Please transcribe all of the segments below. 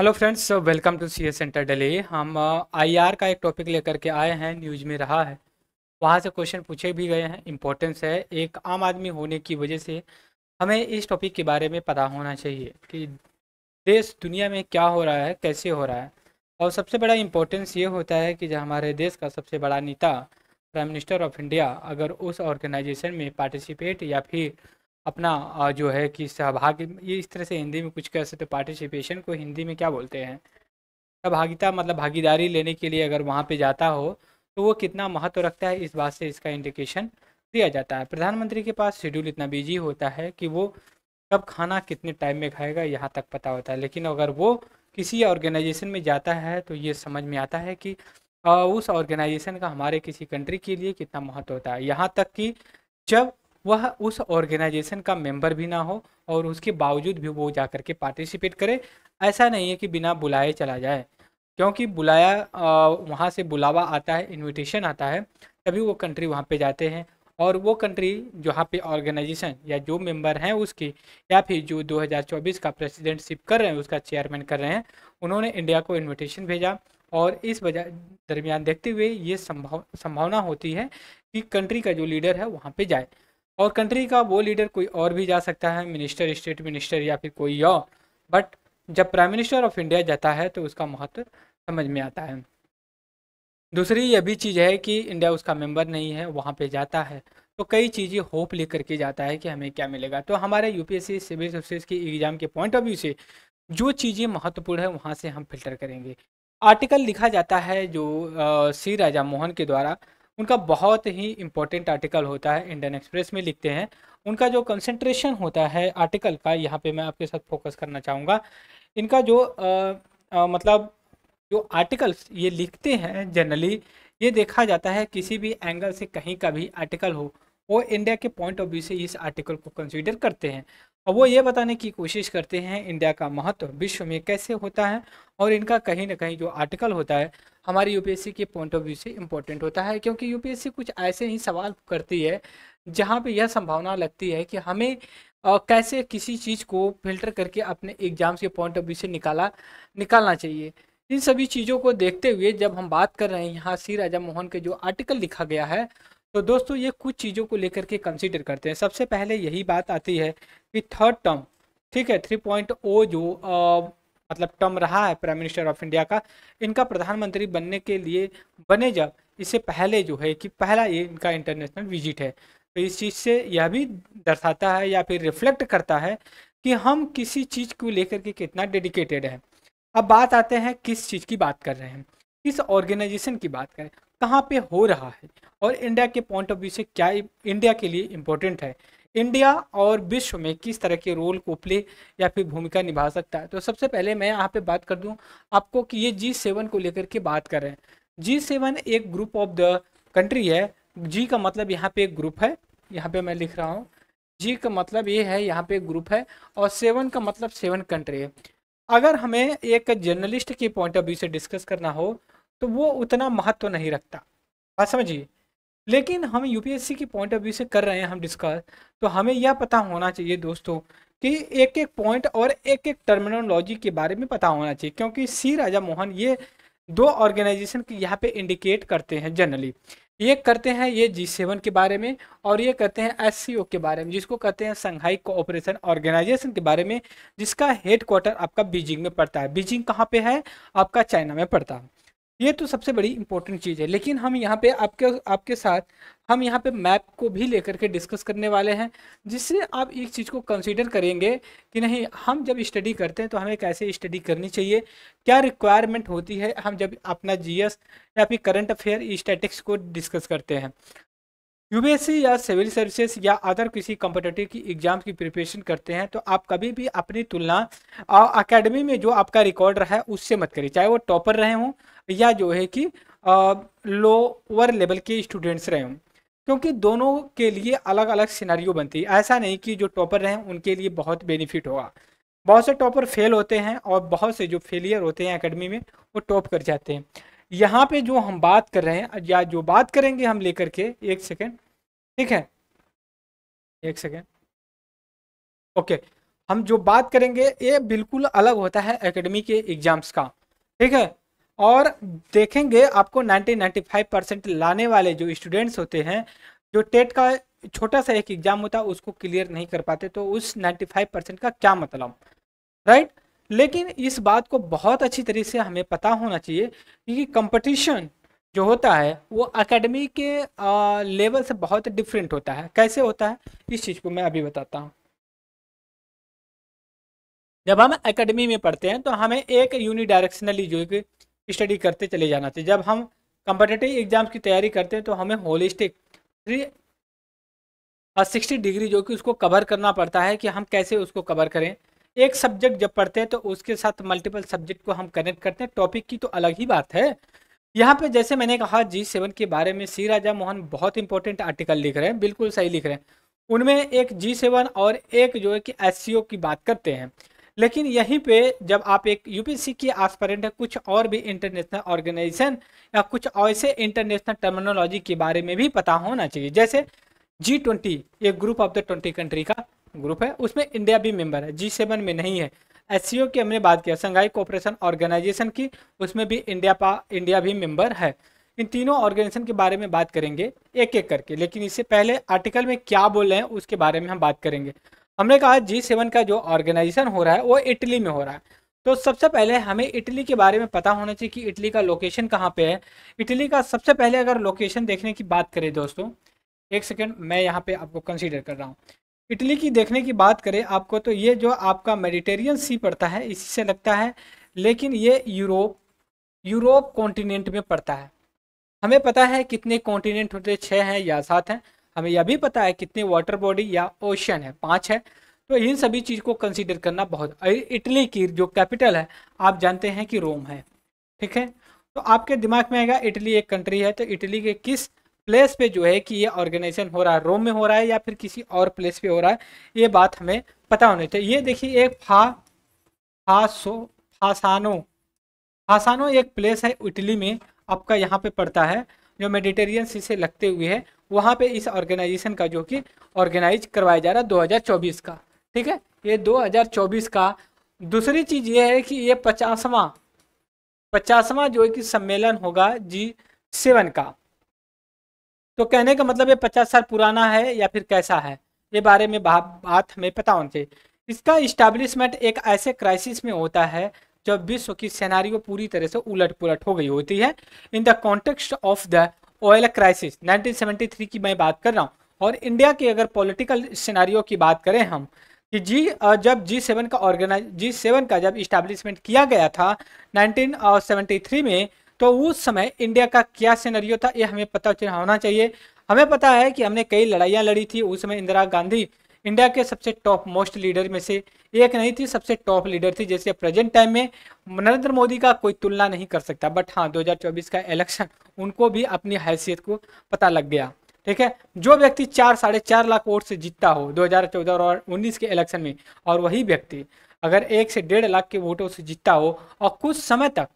hello friends welcome to C S centre daily हम IR का एक टॉपिक लेकर के आए हैं न्यूज में रहा है वहाँ से क्वेश्चन पूछे भी गए हैं इम्पोर्टेंस है एक आम आदमी होने की वजह से हमें इस टॉपिक के बारे में पता होना चाहिए कि देश दुनिया में क्या हो रहा है कैसे हो रहा है और सबसे बड़ा इम्पोर्टेंस ये होता है कि जो हमारे देश का सबसे बड़ा नेता प्राइम मिनिस्टर ऑफ इंडिया अगर उस ऑर्गेनाइजेशन में पार्टिसिपेट या फिर अपना जो है कि सहभाग ये इस तरह से हिंदी में कुछ कह सकते पार्टिसिपेशन को हिंदी में क्या बोलते हैं सहभागिता मतलब भागीदारी लेने के लिए अगर वहाँ पे जाता हो तो वो कितना महत्व रखता है इस बात से इसका इंडिकेशन दिया जाता है प्रधानमंत्री के पास शेड्यूल इतना बिजी होता है कि वो कब खाना कितने टाइम में खाएगा यहाँ तक पता होता है लेकिन अगर वो किसी ऑर्गेनाइजेशन में जाता है तो ये समझ में आता है कि उस ऑर्गेनाइजेशन का हमारे किसी कंट्री के लिए कितना महत्व होता है यहाँ तक कि जब वह उस ऑर्गेनाइजेशन का मेंबर भी ना हो और उसके बावजूद भी वो जा कर के पार्टिसिपेट करे ऐसा नहीं है कि बिना बुलाए चला जाए क्योंकि बुलाया वहाँ से बुलावा आता है इनविटेशन आता है तभी वो कंट्री वहाँ पे जाते हैं और वो कंट्री जहाँ पे ऑर्गेनाइजेशन या जो मेंबर हैं उसकी या फिर जो 2024 का प्रेसिडेंटशिप कर रहे हैं उसका चेयरमैन कर रहे हैं उन्होंने इंडिया को इनविटेशन भेजा और इस वजह दरमियान देखते हुए ये संभाव संभावना होती है कि कंट्री का जो लीडर है वहाँ पर जाए और कंट्री का वो लीडर कोई और भी जा सकता है मिनिस्टर स्टेट मिनिस्टर या फिर कोई और बट जब प्राइम मिनिस्टर ऑफ इंडिया जाता है तो उसका महत्व समझ में आता है दूसरी यह भी चीज़ है कि इंडिया उसका मेंबर नहीं है वहाँ पे जाता है तो कई चीज़ें होप लेकर करके जाता है कि हमें क्या मिलेगा तो हमारे यूपीएससी सिविल सर्विसेज की एग्ज़ाम के पॉइंट ऑफ व्यू से जो चीज़ें महत्वपूर्ण है वहाँ से हम फिल्टर करेंगे आर्टिकल लिखा जाता है जो सी राजा मोहन के द्वारा उनका बहुत ही इम्पोर्टेंट आर्टिकल होता है इंडियन एक्सप्रेस में लिखते हैं उनका जो कंसंट्रेशन होता है आर्टिकल का यहाँ पे मैं आपके साथ फोकस करना चाहूँगा इनका जो आ, आ, मतलब जो आर्टिकल्स ये लिखते हैं जनरली ये देखा जाता है किसी भी एंगल से कहीं का भी आर्टिकल हो वो इंडिया के पॉइंट ऑफ व्यू से इस आर्टिकल को कंसिडर करते हैं और वो ये बताने की कोशिश करते हैं इंडिया का महत्व विश्व में कैसे होता है और इनका कहीं ना कहीं जो आर्टिकल होता है हमारी यूपीएससी के पॉइंट ऑफ व्यू से इम्पोर्टेंट होता है क्योंकि यूपीएससी कुछ ऐसे ही सवाल करती है जहाँ पे यह संभावना लगती है कि हमें आ, कैसे किसी चीज़ को फिल्टर करके अपने एग्जाम्स के पॉइंट ऑफ व्यू से निकाला निकालना चाहिए इन सभी चीज़ों को देखते हुए जब हम बात कर रहे हैं यहाँ सी राजा मोहन के जो आर्टिकल लिखा गया है तो दोस्तों ये कुछ चीज़ों को लेकर के कंसिडर करते हैं सबसे पहले यही बात आती है कि थर्ड टर्म ठीक है थ्री पॉइंट ओ जो मतलब टर्म रहा है प्राइम मिनिस्टर ऑफ इंडिया का इनका प्रधानमंत्री बनने के लिए बने जब इससे पहले जो है कि पहला ये इनका इंटरनेशनल विजिट है तो इस चीज़ से यह भी दर्शाता है या फिर रिफ्लेक्ट करता है कि हम किसी चीज़ को लेकर के कितना डेडिकेटेड है अब बात आते हैं किस चीज़ की बात कर रहे हैं किस ऑर्गेनाइजेशन की बात करें कहाँ पे हो रहा है और इंडिया के पॉइंट ऑफ व्यू से क्या इंडिया के लिए इम्पोर्टेंट है इंडिया और विश्व में किस तरह के रोल को प्ले या फिर भूमिका निभा सकता है तो सबसे पहले मैं यहाँ पे बात कर दूँ आपको कि ये जी सेवन को लेकर के बात कर रहे हैं जी सेवन एक ग्रुप ऑफ द कंट्री है जी का मतलब यहाँ पे एक ग्रुप है यहाँ पे मैं लिख रहा हूँ जी का मतलब ये है यहाँ पे एक ग्रुप है और सेवन का मतलब सेवन कंट्री है अगर हमें एक जर्नलिस्ट के पॉइंट ऑफ व्यू से डिस्कस करना हो तो वो उतना महत्व तो नहीं रखता बात समझिए लेकिन हम यूपीएससी की पॉइंट ऑफ व्यू से कर रहे हैं हम डिस्कस तो हमें यह पता होना चाहिए दोस्तों कि एक एक पॉइंट और एक एक टर्मिनोलॉजी के बारे में पता होना चाहिए क्योंकि सी राजा मोहन ये दो ऑर्गेनाइजेशन की यहाँ पे इंडिकेट करते हैं जनरली ये करते हैं ये जी सेवन के बारे में और ये करते हैं एस के बारे में जिसको कहते हैं संघाई कोऑपरेशन ऑर्गेनाइजेशन के बारे में जिसका हेड क्वार्टर आपका बीजिंग में पड़ता है बीजिंग कहाँ पे है आपका चाइना में पड़ता है ये तो सबसे बड़ी इंपॉर्टेंट चीज़ है लेकिन हम यहाँ पे आपके आपके साथ हम यहाँ पे मैप को भी लेकर के डिस्कस करने वाले हैं जिससे आप एक चीज़ को कंसीडर करेंगे कि नहीं हम जब स्टडी करते हैं तो हमें कैसे स्टडी करनी चाहिए क्या रिक्वायरमेंट होती है हम जब अपना जीएस या फिर करंट अफेयर स्टैटिक्स को डिस्कस करते हैं यू या सिविल सर्विसेज या अदर किसी कॉम्पिटेटिव की एग्जाम की प्रिपरेशन करते हैं तो आप कभी भी अपनी तुलना अकेडमी में जो आपका रिकॉर्ड रहा है उससे मत करिए चाहे वो टॉपर रहे हों या जो है कि लोअर लेवल के स्टूडेंट्स रहे हों क्योंकि दोनों के लिए अलग अलग सिनारियों बनती है ऐसा नहीं कि जो टॉपर रहें उनके लिए बहुत बेनिफिट होगा बहुत से टॉपर फेल होते हैं और बहुत से जो फेलियर होते हैं एकेडमी में वो टॉप कर जाते हैं यहाँ पे जो हम बात कर रहे हैं या जो बात करेंगे हम लेकर के एक सेकेंड ठीक है एक सेकेंड ओके हम जो बात करेंगे ये बिल्कुल अलग होता है एकेडमी के एग्जाम्स का ठीक है और देखेंगे आपको 90-95 परसेंट लाने वाले जो स्टूडेंट्स होते हैं जो टेट का छोटा सा एक एग्जाम होता है उसको क्लियर नहीं कर पाते तो उस 95 परसेंट का क्या मतलब राइट लेकिन इस बात को बहुत अच्छी तरीके से हमें पता होना चाहिए क्योंकि कंपटीशन जो होता है वो अकेडमी के आ, लेवल से बहुत डिफरेंट होता है कैसे होता है इस चीज़ को मैं अभी बताता हूँ जब हम एकेडमी में पढ़ते हैं तो हमें एक यूनिडायरेक्शनली जो स्टडी करते चले जाना चाहिए जब हम कंपटेटिव एग्जाम्स की तैयारी करते हैं तो हमें होलिस्टिक थ्री सिक्सटी डिग्री जो कि उसको कवर करना पड़ता है कि हम कैसे उसको कवर करें एक सब्जेक्ट जब पढ़ते हैं तो उसके साथ मल्टीपल सब्जेक्ट को हम कनेक्ट करते हैं टॉपिक की तो अलग ही बात है यहाँ पे जैसे मैंने कहा जी सेवन के बारे में सी राजा मोहन बहुत इंपॉर्टेंट आर्टिकल लिख रहे हैं बिल्कुल सही लिख रहे हैं उनमें एक जी सेवन और एक जो है कि एस की बात करते हैं लेकिन यहीं पे जब आप एक यूपीसी की आसपरेंट है कुछ और भी इंटरनेशनल ऑर्गेनाइजेशन या कुछ ऐसे इंटरनेशनल टर्मिनोलॉजी के बारे में भी पता होना चाहिए जैसे जी ट्वेंटी एक group of the twenty country का ग्रुप है उसमें इंडिया भी मेंबर है जी सेवन में नहीं है एस की हमने बात किया संघाई कोऑपरेशन ऑर्गेनाइजेशन की उसमें भी इंडिया पा इंडिया भी मेंबर है इन तीनों ऑर्गेनाइजेशन के बारे में बात करेंगे एक एक करके लेकिन इससे पहले आर्टिकल में क्या बोल रहे हैं उसके बारे में हम बात करेंगे हमने कहा जी सेवन का जो ऑर्गेनाइजेशन हो रहा है वो इटली में हो रहा है तो सबसे पहले हमें इटली के बारे में पता होना चाहिए कि इटली का लोकेशन कहाँ पे है इटली का सबसे पहले अगर लोकेशन देखने की बात करें दोस्तों एक सेकेंड मैं यहाँ पे आपको कंसीडर कर रहा हूँ इटली की देखने की बात करें आपको तो ये जो आपका मेडिटेरियन सी पड़ता है इसी से लगता है लेकिन ये यूरोप यूरोप कॉन्टिनेंट में पड़ता है हमें पता है कितने कॉन्टिनेंट होते छः हैं या सात हैं हमें यह भी पता है कितने वाटर बॉडी या ओशन है पाँच है तो इन सभी चीज़ को कंसिडर करना बहुत इटली की जो कैपिटल है आप जानते हैं कि रोम है ठीक है तो आपके दिमाग में आएगा इटली एक कंट्री है तो इटली के किस प्लेस पे जो है कि ये ऑर्गेनाइजेशन हो रहा है रोम में हो रहा है या फिर किसी और प्लेस पे हो रहा है ये बात हमें पता होनी चाहिए ये देखिए एक फा फासो फासानो फासानो एक प्लेस है इटली में आपका यहाँ पे पड़ता है जो मेडिटेरियन से लगते हुए है वहाँ पे इस ऑर्गेनाइजेशन का जो कि ऑर्गेनाइज करवाया जा रहा है 2024 का ठीक है ये 2024 का दूसरी चीज़ ये है कि ये पचासवा पचासवा जो कि सम्मेलन होगा जी सेवन का तो कहने का मतलब ये पचास साल पुराना है या फिर कैसा है ये बारे में बात हमें पता होना चाहिए इसका इस्टेब्लिशमेंट एक ऐसे क्राइसिस में होता है जब विश्व की सेनारी पूरी तरह से उलट पुलट हो गई होती है in the context of the oil crisis 1973 की मैं बात कर रहा हूँ और इंडिया की अगर पॉलिटिकल सेनारियों की बात करें हम कि जी जब जी सेवन का ऑर्गेनाइज जी सेवन का जब इस्टेब्लिशमेंट किया गया था 1973 में तो उस समय इंडिया का क्या सेनारियों था ये हमें पता होना चाहिए हमें पता है कि हमने कई लड़ाइयाँ लड़ी थी उस समय इंदिरा गांधी इंडिया के सबसे टॉप मोस्ट लीडर में से एक नहीं थी सबसे टॉप लीडर थी जैसे प्रेजेंट टाइम में नरेंद्र मोदी का कोई तुलना नहीं कर सकता बट हाँ 2024 का इलेक्शन उनको भी अपनी हैसियत को पता लग गया ठीक है जो व्यक्ति चार साढ़े चार लाख वोट से जीतता हो 2014 और 19 के इलेक्शन में और वही व्यक्ति अगर एक से डेढ़ लाख के वोटों से जीतता हो और कुछ समय तक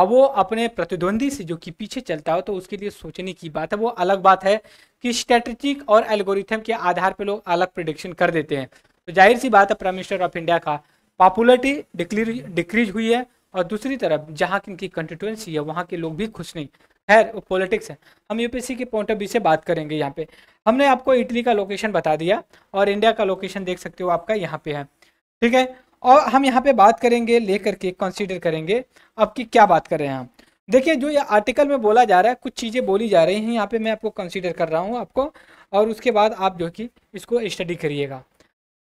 अब वो अपने प्रतिद्वंदी से जो कि पीछे चलता हो तो उसके लिए सोचने की बात है वो अलग बात है कि स्ट्रेटेजिक और एल्गोरिथम के आधार पर लोग अलग प्रडिक्शन कर देते हैं तो जाहिर सी बात है प्राइम मिनिस्टर ऑफ इंडिया का पॉपुलरिटी डिक्रीज हुई है और दूसरी तरफ जहाँ की इनकी कंस्टिट्यूंसी है वहाँ के लोग भी खुश नहीं खैर वो पॉलिटिक्स है हम यूपीएससी के पॉइंट ऑफ व्यू से बात करेंगे यहाँ पे हमने आपको इटली का लोकेशन बता दिया और इंडिया का लोकेशन देख सकते हो आपका यहाँ पे है ठीक है और हम यहाँ पे बात करेंगे ले करके कंसीडर करेंगे अब की क्या बात कर रहे हैं हम देखिए जो ये आर्टिकल में बोला जा रहा है कुछ चीज़ें बोली जा रही हैं यहाँ पे मैं आपको कंसीडर कर रहा हूँ आपको और उसके बाद आप जो कि इसको स्टडी करिएगा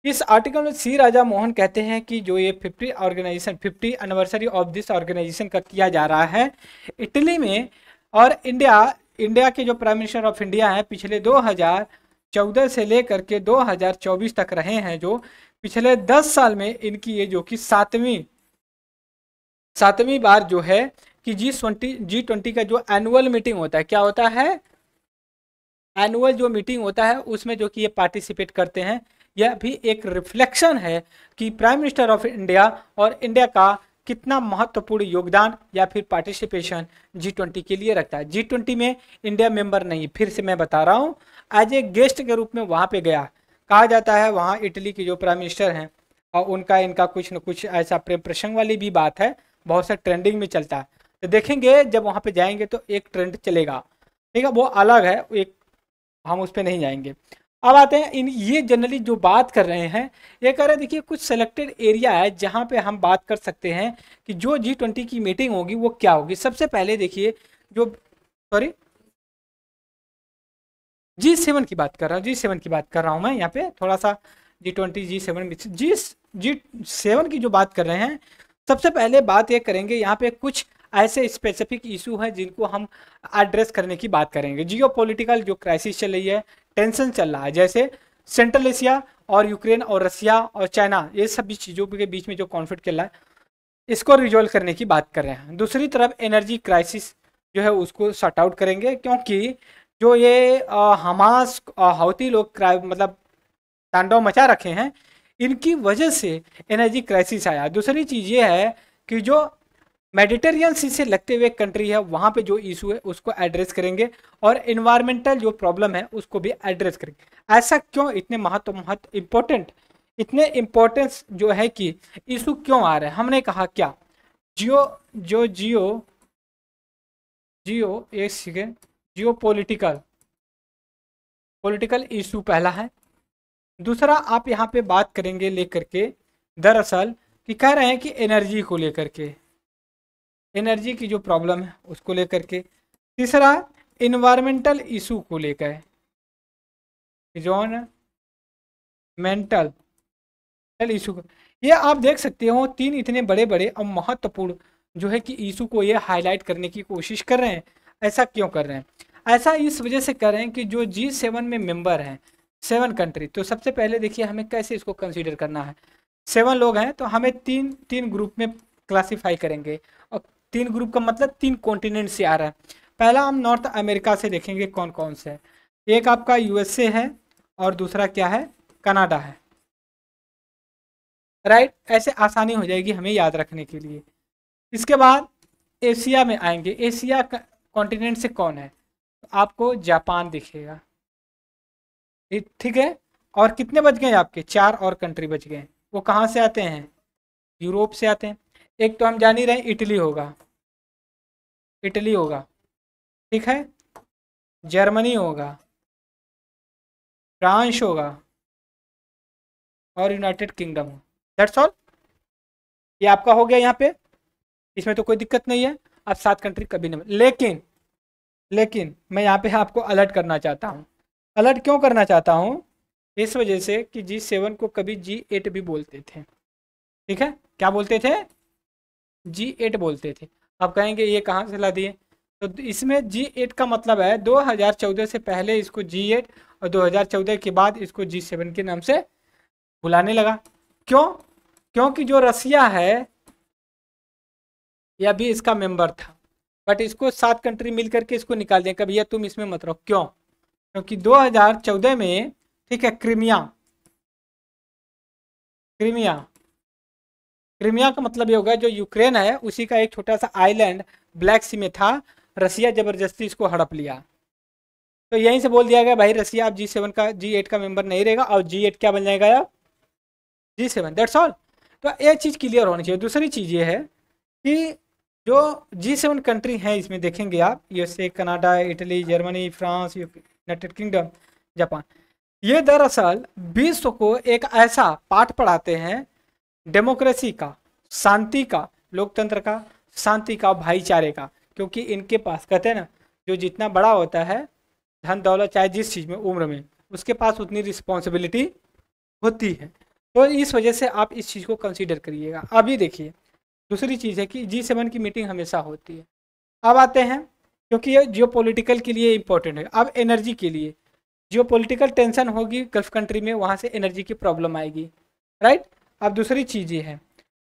इस आर्टिकल में सी राजा मोहन कहते हैं कि जो ये fifty organisation fifty anniversary of this organisation का किया जा रहा है इटली में और इंडिया इंडिया के जो प्राइम मिनिस्टर ऑफ इंडिया हैं पिछले चौदह से लेकर के 2024 तक रहे हैं जो पिछले दस साल में इनकी ये जो कि सातवीं सातवीं बार जो है कि जी ट्वेंटी जी ट्वेंटी का जो एनुअल मीटिंग होता है क्या होता है एनुअल जो मीटिंग होता है उसमें जो कि ये पार्टिसिपेट करते हैं यह भी एक रिफ्लेक्शन है कि प्राइम मिनिस्टर ऑफ इंडिया और इंडिया का कितना महत्वपूर्ण योगदान या फिर पार्टिसिपेशन जी ट्वेंटी के लिए रखता है जी ट्वेंटी में इंडिया मेंबर नहीं फिर से मैं बता रहा हूँ एज ए गेस्ट के रूप में वहाँ पे गया कहा जाता है वहाँ इटली के जो प्राइम मिनिस्टर हैं और उनका इनका कुछ न कुछ ऐसा प्रेम प्रसंग वाली भी बात है बहुत सा ट्रेंडिंग में चलता है तो देखेंगे जब वहाँ पर जाएंगे तो एक ट्रेंड चलेगा ठीक है वो अलग है एक हम उस पर नहीं जाएंगे अब आते हैं इन ये जनरली जो बात कर रहे हैं ये कह रहे हैं देखिए कुछ सेलेक्टेड एरिया है जहाँ पे हम बात कर सकते हैं कि जो जी ट्वेंटी की मीटिंग होगी वो क्या होगी सबसे पहले देखिए जो सॉरी जी सेवन की बात कर रहा हूँ जी सेवन की बात कर रहा हूँ मैं यहाँ पे थोड़ा सा G twenty G seven G G seven की जो बात कर रहे हैं सबसे पहले बात ये करेंगे यहाँ पे कुछ ऐसे स्पेसिफिक इशू हैं जिनको हम एड्रेस करने की बात करेंगे जियो पोलिटिकल जो क्राइसिस चल रही है टेंशन चल रहा है जैसे सेंट्रल एशिया और यूक्रेन और रसिया और चाइना ये सभी चीज़ों के बीच में जो कॉन्फ्लिक्ट चल रहा है इसको रिजोल्व करने की बात कर रहे हैं दूसरी तरफ एनर्जी क्राइसिस जो है उसको शॉर्ट आउट करेंगे क्योंकि जो ये आ, हमास हौती लोग क्राइ मतलब तांडव मचा रखे हैं इनकी वजह से एनर्जी क्राइसिस आया दूसरी चीज़ ये है कि जो मेडिटेरियन सी से लगते हुए कंट्री है वहाँ पे जो इशू है उसको एड्रेस करेंगे और इन्वायरमेंटल जो प्रॉब्लम है उसको भी एड्रेस करेंगे ऐसा क्यों इतने महत्व महत्व इम्पोर्टेंट इतने इम्पोर्टेंस जो है कि इशू क्यों आ रहा है हमने कहा क्या जियो जो जियो जियो एक second geopolitical political issue पहला है दूसरा आप यहाँ पे बात करेंगे लेकर के दरअसल कि कह रहे हैं कि एनर्जी को लेकर के एनर्जी की जो प्रॉब्लम है उसको लेकर के तीसरा इन्वायरमेंटल इशू को लेकर जोन मेंटल इशू ये आप देख सकते हो तीन इतने बड़े बड़े और महत्वपूर्ण जो है कि इशू को ये हाईलाइट करने की कोशिश कर रहे हैं ऐसा क्यों कर रहे हैं ऐसा इस वजह से करें कि जो जी सेवन में मेंबर हैं सेवन कंट्री तो सबसे पहले देखिए हमें कैसे इसको कंसीडर करना है सेवन लोग हैं तो हमें तीन तीन ग्रुप में क्लासीफाई करेंगे और तीन ग्रुप का मतलब तीन कॉन्टिनेंट से आ रहा है पहला हम नॉर्थ अमेरिका से देखेंगे कौन कौन से है एक आपका यूएसए है और दूसरा क्या है कनाडा है राइट ऐसे आसानी हो जाएगी हमें याद रखने के लिए इसके बाद एशिया में आएंगे एशिया कॉन्टिनेंट से कौन है आपको जापान दिखेगा ठीक है और कितने बच गए आपके चार और कंट्री बच गए वो कहाँ से आते हैं यूरोप से आते हैं एक तो हम जान ही रहे इटली होगा इटली होगा ठीक है जर्मनी होगा फ्रांस होगा और यूनाइटेड किंगडम दैट्स ऑल ये आपका हो गया यहाँ पे इसमें तो कोई दिक्कत नहीं है आप सात कंट्री कभी नहीं लेकिन लेकिन मैं यहाँ पे आपको अलर्ट करना चाहता हूँ अलर्ट क्यों करना चाहता हूँ इस वजह से कि जी सेवन को कभी जी एट भी बोलते थे ठीक है क्या बोलते थे जी एट बोलते थे आप कहेंगे ये कहाँ से ला दिए तो इसमें जी एट का मतलब है 2014 से पहले इसको जी एट और 2014 के बाद इसको जी सेवन के नाम से बुलाने लगा क्यों क्योंकि जो रसिया है यह भी इसका मेंबर था बट इसको सात कंट्री मिल करके इसको निकाल दिया कभी भैया तुम इसमें मत रहो क्यों क्योंकि 2014 में ठीक है क्रीमिया क्रीमिया क्रीमिया का मतलब ये होगा जो यूक्रेन है उसी का एक छोटा सा आइलैंड ब्लैक सी में था रसिया जबरदस्ती इसको हड़प लिया तो यहीं से बोल दिया गया भाई रसिया आप जी सेवन का जी एट का मेंबर नहीं रहेगा और जी एट क्या बन जाएगा आप जी सेवन दैट्स ऑल तो ये चीज़ क्लियर होनी चाहिए दूसरी चीज़ ये है कि जो जी सेवन कंट्री हैं इसमें देखेंगे आप USA Canada Italy Germany France United Kingdom Japan ये दरअसल विश्व को एक ऐसा पाठ पढ़ाते हैं डेमोक्रेसी का शांति का लोकतंत्र का शांति का भाईचारे का क्योंकि इनके पास कहते हैं ना जो जितना बड़ा होता है धन दौलत चाहे जिस चीज़ में उम्र में उसके पास उतनी रिस्पॉन्सिबिलिटी होती है तो इस वजह से आप इस चीज़ को कंसिडर करिएगा अभी देखिए दूसरी चीज़ है कि जी सेवन की मीटिंग हमेशा होती है अब आते हैं क्योंकि ये जियो पोलिटिकल के लिए इम्पोर्टेंट है अब एनर्जी के लिए जियो पोलिटिकल टेंशन होगी गल्फ कंट्री में वहाँ से एनर्जी की प्रॉब्लम आएगी राइट अब दूसरी चीज़ ये है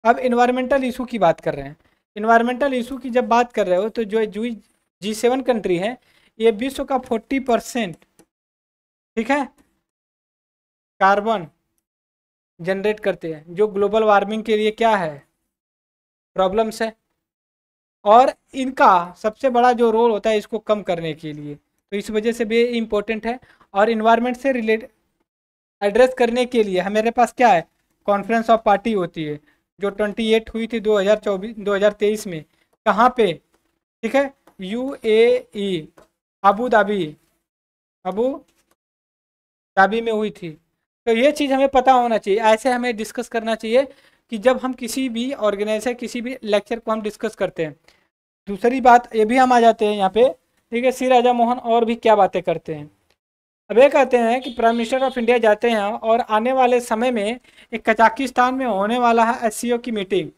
अब इन्वायरमेंटल इशू की बात कर रहे हैं इन्वायरमेंटल इशू की जब बात कर रहे हो तो जो जो जी सेवन कंट्री है ये विश्व का फोर्टी परसेंट ठीक है कार्बन जनरेट करते हैं जो ग्लोबल वार्मिंग के लिए क्या है प्रॉब्लम्स है और इनका सबसे बड़ा जो रोल होता है इसको कम करने के लिए तो इस वजह से भी इम्पोर्टेंट है और इन्वायरमेंट से रिलेट एड्रेस करने के लिए हमारे पास क्या है कॉन्फ्रेंस ऑफ पार्टी होती है जो 28 हुई थी 2024 2023 में कहाँ पे ठीक है U A Abu Dhabi Abu Dhabi में हुई थी तो ये चीज़ हमें पता होना चाहिए ऐसे हमें डिस्कस करना चाहिए कि जब हम किसी भी ऑर्गेनाइजर किसी भी लेक्चर को हम डिस्कस करते हैं दूसरी बात ये भी हम आ जाते हैं यहाँ पे ठीक है सी राजा मोहन और भी क्या बातें करते हैं अब ये कहते हैं कि प्राइम मिनिस्टर ऑफ इंडिया जाते हैं और आने वाले समय में एक कजाकिस्तान में होने वाला है एस की मीटिंग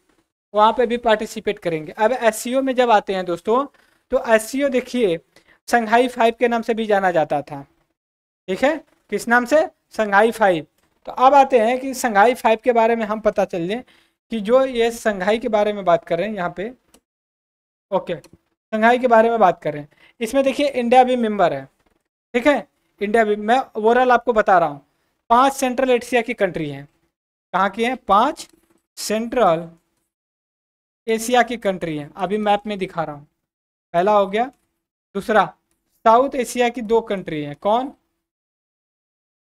वहाँ पर भी पार्टिसिपेट करेंगे अब एस में जब आते हैं दोस्तों तो एस देखिए संघाई फाइव के नाम से भी जाना जाता था ठीक है किस नाम से संघाई फाइव तो अब आते हैं कि संघाई फाइव के बारे में हम पता चल लें कि जो ये संघाई के बारे में बात कर रहे हैं यहाँ पे ओके संघाई के बारे में बात कर रहे हैं इसमें देखिए इंडिया भी मेंबर है ठीक है इंडिया भी मैं ओवरऑल आपको बता रहा हूँ पांच सेंट्रल एशिया की कंट्री हैं कहाँ की हैं पांच सेंट्रल एशिया की कंट्री हैं अभी मैप में दिखा रहा हूँ पहला हो गया दूसरा साउथ एशिया की दो कंट्री हैं कौन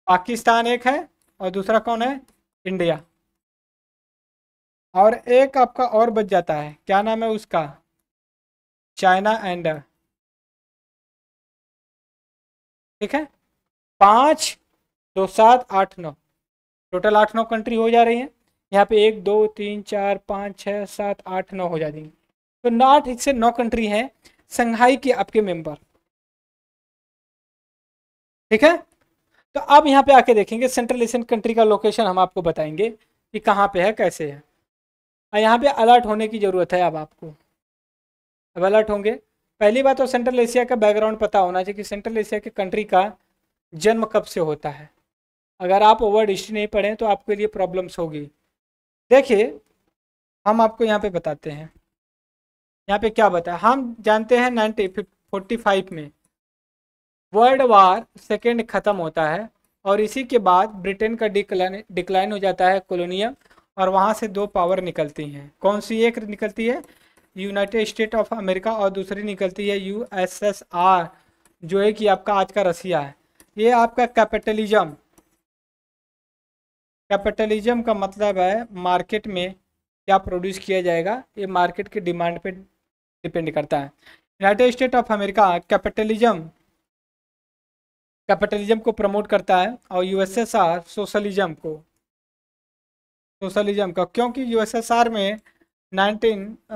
पाकिस्तान एक है और दूसरा कौन है इंडिया और एक आपका और बच जाता है क्या नाम है उसका चाइना एंड ठीक है पांच दो सात आठ नौ टोटल आठ नौ कंट्री हो जा रही है यहाँ पे एक दो तीन चार पाँच छः सात आठ नौ हो जाएंगी तो नौ ठीक से नौ कंट्री हैं संघाई के आपके मेंबर ठीक है तो अब यहाँ पे आके देखेंगे सेंट्रल एशियन कंट्री का लोकेशन हम आपको बताएंगे कि कहाँ पे है कैसे है और यहाँ पे अलर्ट होने की ज़रूरत है अब आपको अब अलर्ट होंगे पहली बात तो सेंट्रल एशिया का बैकग्राउंड पता होना चाहिए कि सेंट्रल एशिया के कंट्री का जन्म कब से होता है अगर आप ओवर हिस्ट्री नहीं पढ़ें तो आपके लिए प्रॉब्लम्स होगी देखिए हम आपको यहाँ पे बताते हैं यहाँ पे क्या बताया हम जानते हैं नाइनटी फोर्टी फाइव में वर्ल्ड वार सेकेंड ख़त्म होता है और इसी के बाद ब्रिटेन का डिक्लाइन डिक्लाइन हो जाता है कॉलोनियम और वहाँ से दो पावर निकलती हैं कौन सी एक निकलती है यूनाइटेड स्टेट ऑफ अमेरिका और दूसरी निकलती है यूएसएसआर जो है कि आपका आज का रसिया है ये आपका कैपिटलिज्म कैपिटलिज्म का मतलब है मार्केट में क्या प्रोड्यूस किया जाएगा ये मार्केट की डिमांड पे डिपेंड करता है United State of America capitalism capitalism को प्रमोट करता है और यूएसएसआर सोशलिज्म को सोशलिज्म का क्योंकि यूएसएसआर में 1917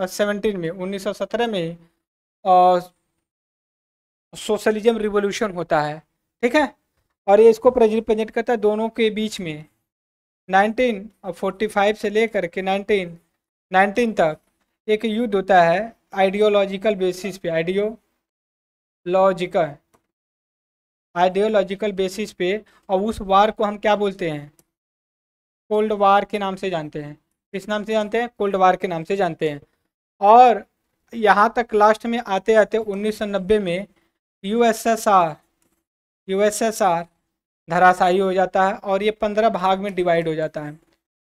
uh, में 1917 में सोशलिज्म uh, रिवोल्यूशन होता है ठीक है और ये इसको प्रेजेंट करता है दोनों के बीच में 1945 uh, से लेकर के 19 19 तक एक युद्ध होता है आइडियोलॉजिकल बेसिस पे आइडियोलॉजिकल आइडियोलॉजिकल बेसिस पे और उस वार को हम क्या बोलते हैं कोल्ड वार के नाम से जानते हैं किस नाम से जानते हैं कोल्ड वार के नाम से जानते हैं और यहाँ तक लास्ट में आते आते 1990 में यूएसएसआर यूएसएसआर धराशायी हो जाता है और ये पंद्रह भाग में डिवाइड हो जाता है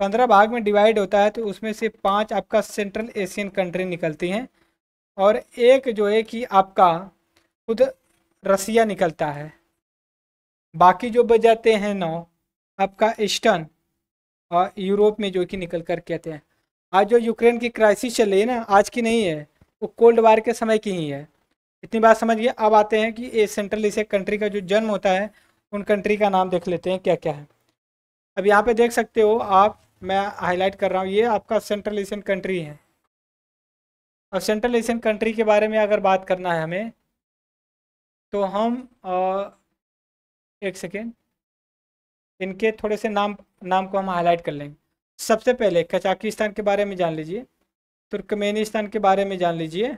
पंद्रह भाग में डिवाइड होता है तो उसमें से पांच आपका सेंट्रल एशियन कंट्री निकलती हैं और एक जो है कि आपका खुद रसिया निकलता है बाकी जो बजाते हैं नौ आपका ईस्टर्न और यूरोप में जो कि निकल कर कहते हैं आज जो यूक्रेन की क्राइसिस चल रही है ना आज की नहीं है वो कोल्ड वार के समय की ही है इतनी बात समझिए अब आते हैं कि ए सेंट्रल एशिया कंट्री का जो जन्म होता है उन कंट्री का नाम देख लेते हैं क्या क्या है अब यहाँ पे देख सकते हो आप मैं हाईलाइट कर रहा हूँ ये आपका सेंट्रल एशियन कंट्री है अब सेंट्रल एशियन कंट्री के बारे में अगर बात करना है हमें तो हम आ, एक सेकेंड इनके थोड़े से नाम नाम को हम हाईलाइट कर लेंगे सबसे पहले कजाकिस्तान के बारे में जान लीजिए तुर्कमेनिस्तान के बारे में जान लीजिए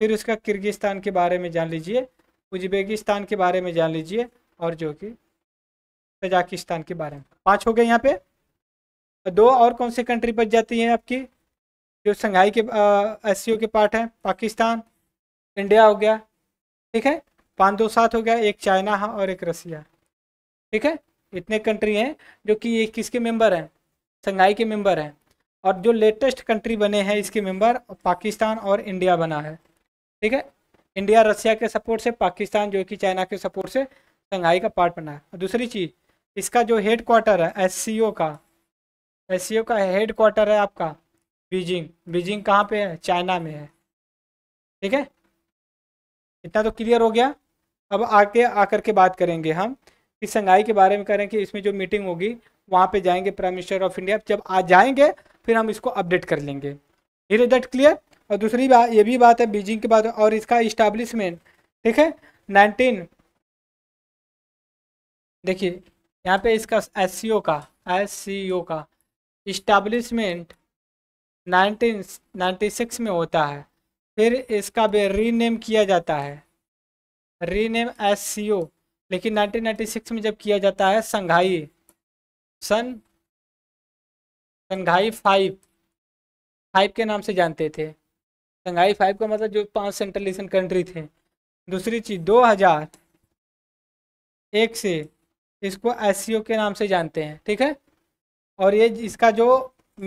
फिर उसका किर्गिस्तान के बारे में जान लीजिए उज्बेकिस्तान के बारे में जान लीजिए और जो कि तजाकिस्तान के बारे में पाँच हो गए यहाँ पे तो दो और कौन सी कंट्री बच जाती हैं आपकी जो संघाई के एस के पार्ट हैं पाकिस्तान इंडिया हो गया ठीक है पाँच दो सात हो गया एक चाइना है और एक रसिया ठीक है इतने कंट्री हैं जो कि ये किसके मेंबर हैं संघाई के मेंबर हैं और जो लेटेस्ट कंट्री बने हैं इसके मेंबर पाकिस्तान और इंडिया बना है ठीक है इंडिया रशिया के सपोर्ट से पाकिस्तान जो कि चाइना के सपोर्ट से संघाई का पार्ट बना है और दूसरी चीज़ इसका जो हेड क्वार्टर है एस का एस का हेड क्वार्टर है आपका बीजिंग बीजिंग कहाँ पे है चाइना में है ठीक है इतना तो क्लियर हो गया अब आके आकर के बात करेंगे हम कि संघाई के बारे में करें कि इसमें जो मीटिंग होगी वहाँ पे जाएंगे प्राइम मिनिस्टर ऑफ इंडिया जब आ जाएंगे फिर हम इसको अपडेट कर लेंगे इज दैट क्लियर और दूसरी बात ये भी बात है बीजिंग की बात और इसका इस्टाब्लिशमेंट ठीक है नाइनटीन देखिए यहाँ पे इसका एस का एस का इस्टाब्लिशमेंट सिक्स में होता है फिर इसका भी रीनेम किया जाता है रीनेम एस सी ओ लेकिन 1996 में जब किया जाता है संघाई सन संघाई फाइव फाइव के नाम से जानते थे संघाई फाइव का मतलब जो पांच सेंट्रल एशियन कंट्री थे दूसरी चीज एक से इसको एस के नाम से जानते हैं ठीक है और ये इसका जो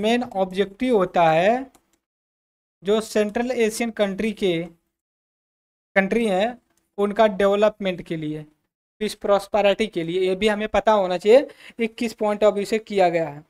मेन ऑब्जेक्टिव होता है जो सेंट्रल एशियन कंट्री के कंट्री हैं उनका डेवलपमेंट के लिए पीस प्रॉस्पैरिटी के लिए ये भी हमें पता होना चाहिए कि किस पॉइंट ऑफ व्यू से किया गया है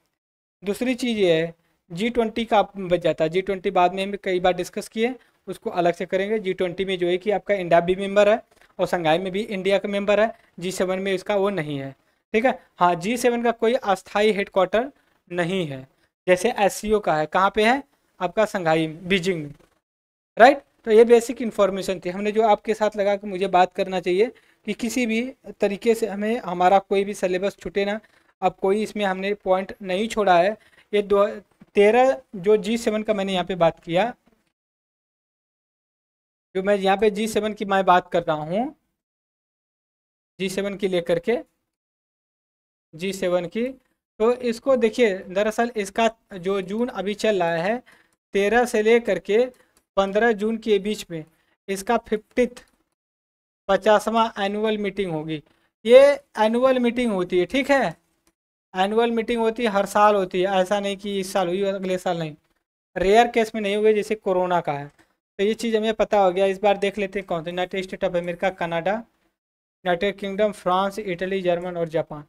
दूसरी चीज़ ये है जी ट्वेंटी का जाता है जी ट्वेंटी बाद में हम कई बार डिस्कस किए उसको अलग से करेंगे जी ट्वेंटी में जो है कि आपका इंडिया भी मेम्बर है और संघाई में भी इंडिया का मेम्बर है जी सेवन में इसका वो नहीं है ठीक है हाँ जी सेवन का कोई अस्थायी हेडक्वार्टर नहीं है जैसे एस का है कहाँ पर है आपका संघाई बीजिंग में राइट तो ये बेसिक इन्फॉर्मेशन थी हमने जो आपके साथ लगा कि मुझे बात करना चाहिए कि किसी भी तरीके से हमें हमारा कोई भी सिलेबस छूटे ना अब कोई इसमें हमने पॉइंट नहीं छोड़ा है ये दो तेरह जो जी सेवन का मैंने यहाँ पे बात किया जो मैं यहाँ पे जी सेवन की मैं बात कर रहा हूँ जी सेवन की लेकर के जी सेवन की तो इसको देखिए दरअसल इसका जो जून अभी चल रहा है तेरह से लेकर के पंद्रह जून के बीच में इसका फिफ्टीथ पचासवा एनुअल मीटिंग होगी ये एनुअल मीटिंग होती है ठीक है एनुअल मीटिंग होती है हर साल होती है ऐसा नहीं कि इस साल हुई अगले साल नहीं रेयर केस में नहीं हुए जैसे कोरोना का है तो ये चीज़ हमें पता हो गया इस बार देख लेते हैं कौन से United State of America Canada United Kingdom France Italy German और जापान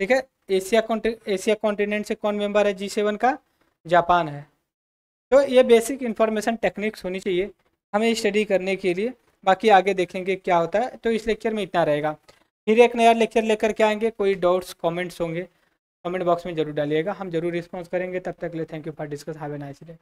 ठीक है एशिया एशिया कॉन्टिनेंट से कौन मेंबर है जी सेवन का जापान है तो ये बेसिक इन्फॉर्मेशन टेक्निक्स होनी चाहिए हमें स्टडी करने के लिए बाकी आगे देखेंगे क्या होता है तो इस लेक्चर में इतना रहेगा फिर एक नया लेक्चर लेकर के आएंगे कोई डाउट्स कमेंट्स होंगे कमेंट बॉक्स में जरूर डालिएगा हम जरूर रिस्पॉन्स करेंगे तब तक ले thank you for discuss have a nice day